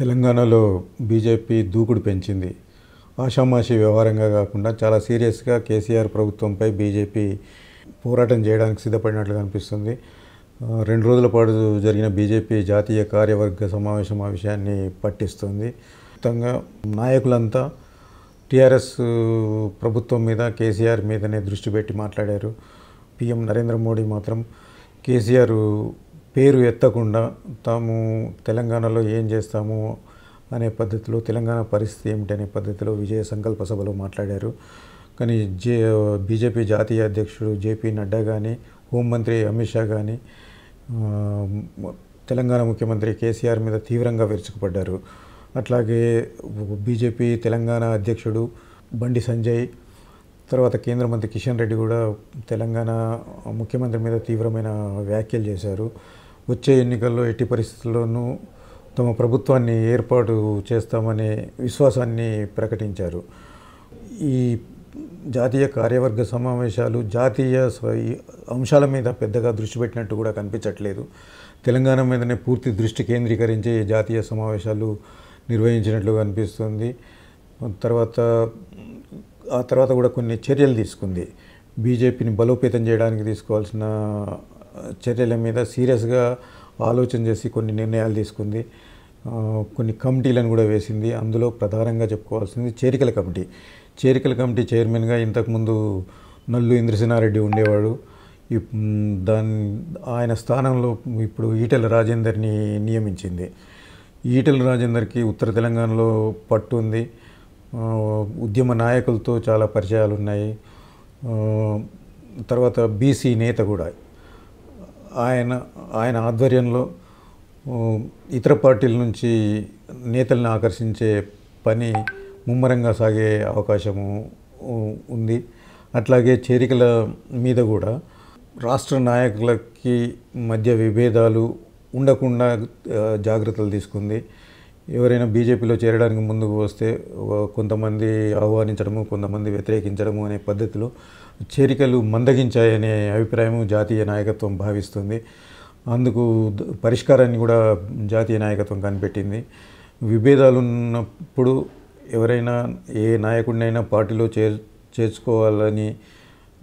తెలంగాణలో బీజేపీ దూకుడు పెంచింది ఆషామాషి వ్యవహారంగా కాకుండా చాలా సీరియస్గా కేసీఆర్ ప్రభుత్వంపై బీజేపీ పోరాటం చేయడానికి సిద్ధపడినట్లు కనిపిస్తుంది రెండు రోజుల పాటు జరిగిన బీజేపీ జాతీయ కార్యవర్గ సమావేశం ఆ విషయాన్ని పట్టిస్తుంది మొత్తంగా నాయకులంతా టీఆర్ఎస్ ప్రభుత్వం మీద కేసీఆర్ మీదనే దృష్టి పెట్టి మాట్లాడారు పీఎం నరేంద్ర మోడీ మాత్రం కేసీఆర్ పేరు ఎత్తకుండా తాము తెలంగాణలో ఏం చేస్తాము అనే పద్ధతిలో తెలంగాణ పరిస్థితి ఏమిటనే పద్ధతిలో విజయ సంకల్ప సభలో మాట్లాడారు కానీ జే బీజేపీ జాతీయ అధ్యక్షుడు జేపీ నడ్డా కానీ హోంమంత్రి అమిత్ షా కానీ తెలంగాణ ముఖ్యమంత్రి కేసీఆర్ మీద తీవ్రంగా విరుచుకుపడ్డారు అట్లాగే బీజేపీ తెలంగాణ అధ్యక్షుడు బండి సంజయ్ తర్వాత కేంద్ర మంత్రి కిషన్ రెడ్డి కూడా తెలంగాణ ముఖ్యమంత్రి మీద తీవ్రమైన వ్యాఖ్యలు చేశారు వచ్చే ఎన్నికల్లో ఎట్టి పరిస్థితుల్లోనూ తమ ప్రభుత్వాన్ని ఏర్పాటు చేస్తామనే విశ్వాసాన్ని ప్రకటించారు ఈ జాతీయ కార్యవర్గ సమావేశాలు జాతీయ అంశాల మీద పెద్దగా దృష్టి పెట్టినట్టు కూడా కనిపించట్లేదు తెలంగాణ మీదనే పూర్తి దృష్టి కేంద్రీకరించి జాతీయ సమావేశాలు నిర్వహించినట్లు కనిపిస్తుంది తర్వాత ఆ తర్వాత కూడా కొన్ని చర్యలు తీసుకుంది బీజేపీని బలోపేతం చేయడానికి తీసుకోవాల్సిన చర్యల మీద సీరియస్గా ఆలోచన చేసి కొన్ని నిర్ణయాలు తీసుకుంది కొన్ని కమిటీలను కూడా వేసింది అందులో ప్రధానంగా చెప్పుకోవాల్సింది చేరికల కమిటీ చేరికల కమిటీ చైర్మన్గా ఇంతకుముందు నల్లు ఇంద్రసేనారెడ్డి ఉండేవాడు దాని ఆయన స్థానంలో ఇప్పుడు ఈటెల రాజేందర్ని నియమించింది ఈటెల రాజేందర్కి ఉత్తర తెలంగాణలో పట్టు ఉంది ఉద్యమ నాయకులతో చాలా పరిచయాలు ఉన్నాయి తర్వాత బీసీ నేత కూడా ఆయన ఆయన ఆధ్వర్యంలో ఇతర పార్టీల నుంచి నేతలను ఆకర్షించే పని ముమ్మరంగా సాగే అవకాశము ఉంది అట్లాగే చేరికల మీద కూడా రాష్ట్ర నాయకులకి మధ్య విభేదాలు ఉండకుండా జాగ్రత్తలు తీసుకుంది ఎవరైనా బీజేపీలో చేరడానికి ముందుకు వస్తే కొంతమంది ఆహ్వానించడము కొంతమంది వ్యతిరేకించడము అనే పద్ధతిలో చేరికలు మందగించాయనే అభిప్రాయం జాతీయ నాయకత్వం భావిస్తుంది అందుకు పరిష్కారాన్ని కూడా జాతీయ నాయకత్వం కనిపెట్టింది విభేదాలు ఉన్నప్పుడు ఎవరైనా ఏ నాయకుడినైనా పార్టీలో చేర్ చేర్చుకోవాలని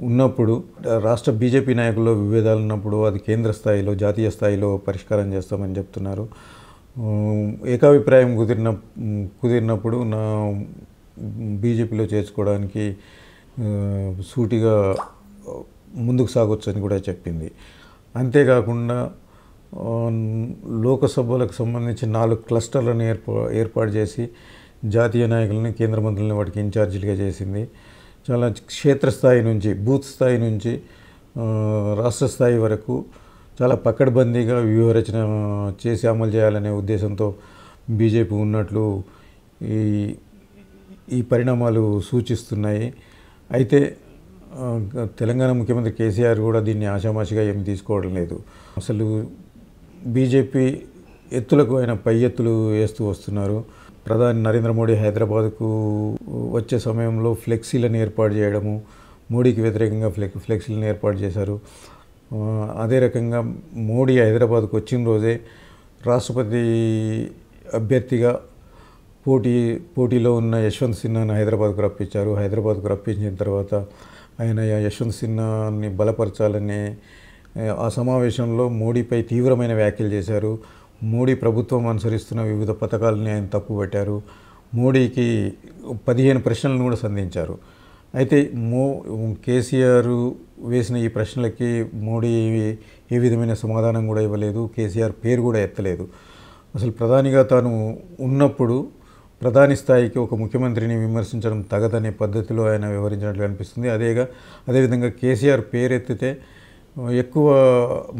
ఉన్నప్పుడు రాష్ట్ర బీజేపీ నాయకుల్లో విభేదాలు ఉన్నప్పుడు అది కేంద్ర స్థాయిలో జాతీయ స్థాయిలో పరిష్కారం చేస్తామని చెప్తున్నారు ఏకాభిప్రాయం కుదిరిన కుదిరినప్పుడు నా బీజేపీలో చేర్చుకోవడానికి సూటిగా ముందుకు సాగొచ్చని కూడా చెప్పింది అంతేకాకుండా లోకసభలకు సంబంధించి నాలుగు క్లస్టర్లను ఏర్పా ఏర్పాటు చేసి జాతీయ నాయకులని కేంద్ర మంత్రులని వాటికి ఇన్ఛార్జీలుగా చేసింది చాలా క్షేత్రస్థాయి నుంచి బూత్ స్థాయి నుంచి రాష్ట్ర స్థాయి వరకు చాలా పక్కడబందీగా వ్యూహరచన చేసి అమలు చేయాలనే ఉద్దేశంతో బీజేపీ ఉన్నట్లు ఈ ఈ పరిణామాలు సూచిస్తున్నాయి అయితే తెలంగాణ ముఖ్యమంత్రి కేసీఆర్ కూడా దీన్ని ఆషామాషిగా ఏమి తీసుకోవడం లేదు అసలు బీజేపీ ఎత్తులకు ఆయన పై ఎత్తులు వేస్తూ వస్తున్నారు ప్రధాని నరేంద్ర మోడీ హైదరాబాద్కు వచ్చే సమయంలో ఫ్లెక్సీలను ఏర్పాటు చేయడము మోడీకి వ్యతిరేకంగా ఫ్లెక్ ఫ్లెక్సీలను ఏర్పాటు చేశారు అదే రకంగా మోడీ హైదరాబాద్కు వచ్చిన రోజే రాష్ట్రపతి అభ్యర్థిగా పోటీ పోటీలో ఉన్న యశ్వంత్ సిన్హాని హైదరాబాద్కు రప్పించారు హైదరాబాద్కు రప్పించిన తర్వాత ఆయన యశ్వంత్ సిన్హాని బలపరచాలని ఆ సమావేశంలో మోడీపై తీవ్రమైన వ్యాఖ్యలు చేశారు మోడీ ప్రభుత్వం అనుసరిస్తున్న వివిధ పథకాలని ఆయన తప్పు పెట్టారు మోడీకి పదిహేను ప్రశ్నలను కూడా సంధించారు అయితే మో కేసీఆర్ వేసిన ఈ ప్రశ్నలకి మోడీ ఏ విధమైన సమాధానం కూడా ఇవ్వలేదు కేసీఆర్ పేరు కూడా ఎత్తలేదు అసలు ప్రధానిగా తాను ఉన్నప్పుడు ప్రధాని స్థాయికి ఒక ముఖ్యమంత్రిని విమర్శించడం తగదనే పద్ధతిలో ఆయన వివరించినట్లు అనిపిస్తుంది అదేగా అదేవిధంగా కేసీఆర్ పేరెత్తితే ఎక్కువ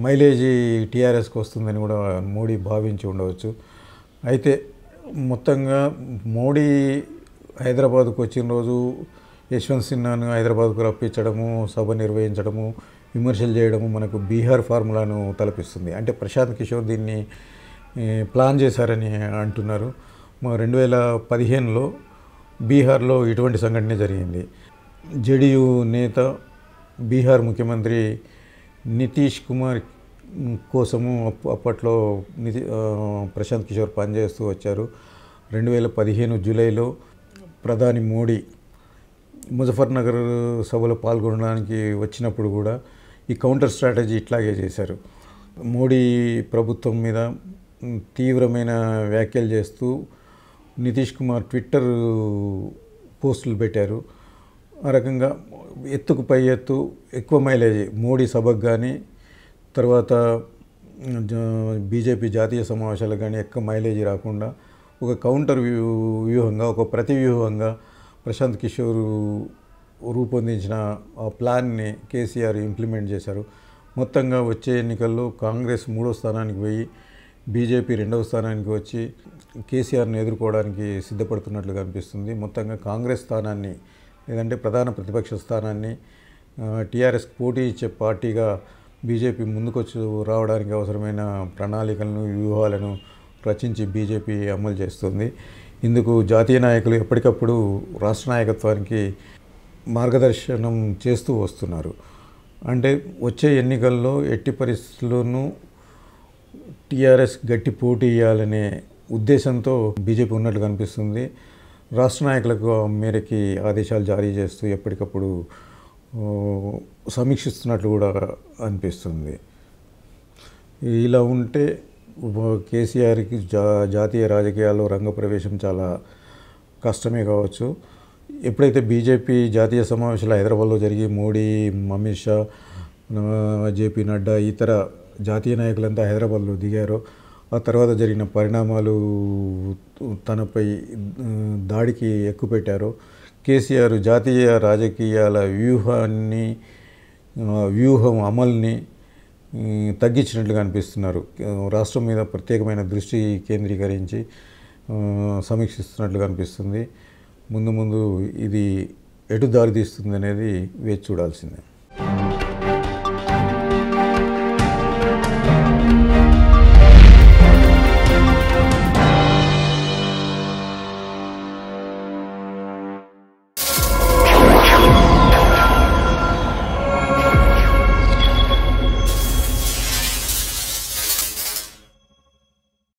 మైలేజీ టీఆర్ఎస్కి వస్తుందని కూడా మోడీ భావించి ఉండవచ్చు అయితే మొత్తంగా మోడీ హైదరాబాద్కు వచ్చిన రోజు యశ్వంత్ సిన్హాను హైదరాబాద్కు రప్పించడము సభ నిర్వహించడము విమర్శలు చేయడము మనకు బీహార్ ఫార్ములాను తలపిస్తుంది అంటే ప్రశాంత్ కిషోర్ దీన్ని ప్లాన్ చేశారని అంటున్నారు రెండు వేల పదిహేనులో బీహార్లో ఇటువంటి సంఘటన జరిగింది జేడీయూ నేత బీహార్ ముఖ్యమంత్రి నితీష్ కుమార్ కోసము అప్ అప్పట్లో నితి ప్రశాంత్ కిషోర్ పనిచేస్తూ వచ్చారు రెండు వేల పదిహేను జూలైలో ప్రధాని మోడీ ముజఫర్నగర్ సభలో పాల్గొనడానికి వచ్చినప్పుడు కూడా ఈ కౌంటర్ స్ట్రాటజీ ఇట్లాగే చేశారు మోడీ ప్రభుత్వం మీద తీవ్రమైన వ్యాఖ్యలు చేస్తూ నితీష్ కుమార్ ట్విట్టర్ పోస్టులు పెట్టారు ఆ రకంగా ఎత్తుకు పై ఎత్తు ఎక్కువ మైలేజ్ మోడీ సభకు కానీ తర్వాత బీజేపీ జాతీయ సమావేశాలకు కానీ ఎక్కువ మైలేజ్ రాకుండా ఒక కౌంటర్ వ్యూహంగా ఒక ప్రతి వ్యూహంగా ప్రశాంత్ కిషోర్ రూపొందించిన ఆ ప్లాన్ని కేసీఆర్ ఇంప్లిమెంట్ చేశారు మొత్తంగా వచ్చే ఎన్నికల్లో కాంగ్రెస్ మూడో స్థానానికి పోయి బీజేపీ రెండవ స్థానానికి వచ్చి కేసీఆర్ను ఎదుర్కోవడానికి సిద్ధపడుతున్నట్లుగా అనిపిస్తుంది మొత్తంగా కాంగ్రెస్ స్థానాన్ని లేదంటే ప్రధాన ప్రతిపక్ష స్థానాన్ని టీఆర్ఎస్ పోటీ ఇచ్చే పార్టీగా బీజేపీ ముందుకొచ్చి రావడానికి అవసరమైన ప్రణాళికలను వ్యూహాలను రచించి బీజేపీ అమలు చేస్తుంది ఇందుకు జాతీయ నాయకులు ఎప్పటికప్పుడు రాష్ట్ర నాయకత్వానికి మార్గదర్శనం చేస్తూ వస్తున్నారు అంటే వచ్చే ఎన్నికల్లో ఎట్టి పరిస్థితుల్లోనూ టీఆర్ఎస్ గట్టి పోటీ ఇవ్వాలనే ఉద్దేశంతో బీజేపీ ఉన్నట్లు కనిపిస్తుంది రాష్ట్ర నాయకులకు మేరకి ఆదేశాలు జారీ చేస్తూ ఎప్పటికప్పుడు సమీక్షిస్తున్నట్లు కూడా అనిపిస్తుంది ఇలా ఉంటే కేసీఆర్కి జా జాతీయ రాజకీయాల్లో రంగప్రవేశం చాలా కష్టమే కావచ్చు ఎప్పుడైతే బీజేపీ జాతీయ సమావేశాలు హైదరాబాద్లో జరిగి మోడీ అమిత్ షా జేపీ నడ్డా ఇతర జాతీయ నాయకులంతా హైదరాబాద్లో దిగారో ఆ తర్వాత జరిగిన పరిణామాలు తనపై దాడికి ఎక్కుపెట్టారో కేసీఆర్ జాతీయ రాజకీయాల వ్యూహాన్ని వ్యూహం అమల్ని తగ్గించినట్లుగా అనిపిస్తున్నారు రాష్ట్రం మీద ప్రత్యేకమైన దృష్టి కేంద్రీకరించి సమీక్షిస్తున్నట్లుగా అనిపిస్తుంది ముందు ముందు ఇది ఎటు దారితీస్తుంది అనేది వేచి చూడాల్సిందే